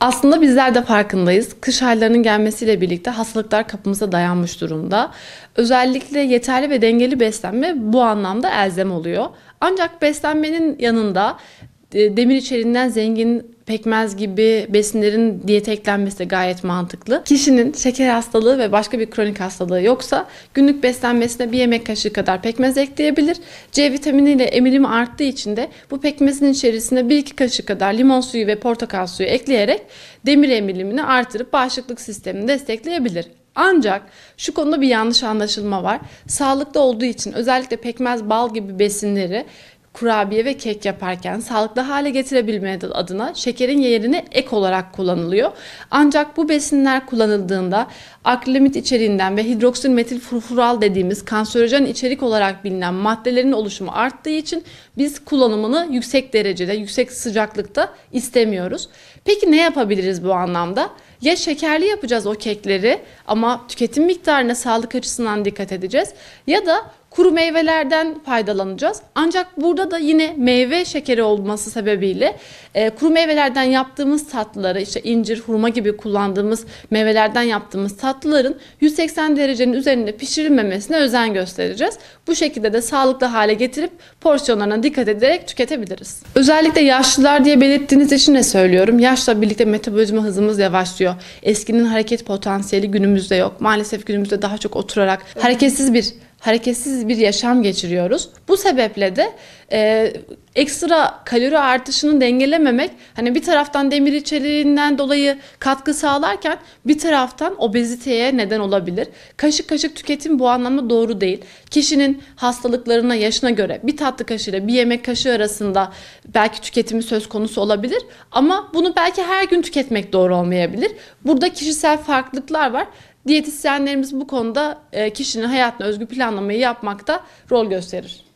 Aslında bizler de farkındayız. Kış aylarının gelmesiyle birlikte hastalıklar kapımıza dayanmış durumda. Özellikle yeterli ve dengeli beslenme bu anlamda elzem oluyor. Ancak beslenmenin yanında e, demir içeriğinden zengin pekmez gibi besinlerin diyete eklenmesi de gayet mantıklı. Kişinin şeker hastalığı ve başka bir kronik hastalığı yoksa günlük beslenmesine bir yemek kaşığı kadar pekmez ekleyebilir. C vitamini ile emilimi arttığı için de bu pekmezin içerisine bir iki kaşık kadar limon suyu ve portakal suyu ekleyerek demir emilimini artırıp bağışıklık sistemini destekleyebilir. Ancak şu konuda bir yanlış anlaşılma var. Sağlıklı olduğu için özellikle pekmez, bal gibi besinleri kurabiye ve kek yaparken sağlıklı hale getirebilme adına şekerin yerini ek olarak kullanılıyor. Ancak bu besinler kullanıldığında akrilamit içeriğinden ve hidroksil metil furfural dediğimiz kanserojen içerik olarak bilinen maddelerin oluşumu arttığı için biz kullanımını yüksek derecede, yüksek sıcaklıkta istemiyoruz. Peki ne yapabiliriz bu anlamda? Ya şekerli yapacağız o kekleri ama tüketim miktarına sağlık açısından dikkat edeceğiz ya da kuru meyvelerden faydalanacağız. Ancak burada da yine meyve şekeri olması sebebiyle e, kuru meyvelerden yaptığımız tatlıları işte incir, hurma gibi kullandığımız meyvelerden yaptığımız tatlıların 180 derecenin üzerinde pişirilmemesine özen göstereceğiz. Bu şekilde de sağlıklı hale getirip porsiyonlarına dikkat ederek tüketebiliriz. Özellikle yaşlılar diye belirttiğiniz için de söylüyorum. Yaşla birlikte metabolizma hızımız yavaşlıyor. Eskinin hareket potansiyeli günümüzde yok. Maalesef günümüzde daha çok oturarak hareketsiz bir hareketsiz bir yaşam geçiriyoruz. Bu sebeple de e, ekstra kalori artışını dengelememek hani bir taraftan demir içeriğinden dolayı katkı sağlarken bir taraftan obeziteye neden olabilir. Kaşık kaşık tüketim bu anlamda doğru değil. Kişinin hastalıklarına, yaşına göre bir tatlı kaşığı ile bir yemek kaşığı arasında belki tüketimi söz konusu olabilir ama bunu belki her gün tüketmek doğru olmayabilir. Burada kişisel farklılıklar var. Diyetisyenlerimiz bu konuda e, kişinin hayatına özgü planlamayı yapmakta rol gösterir.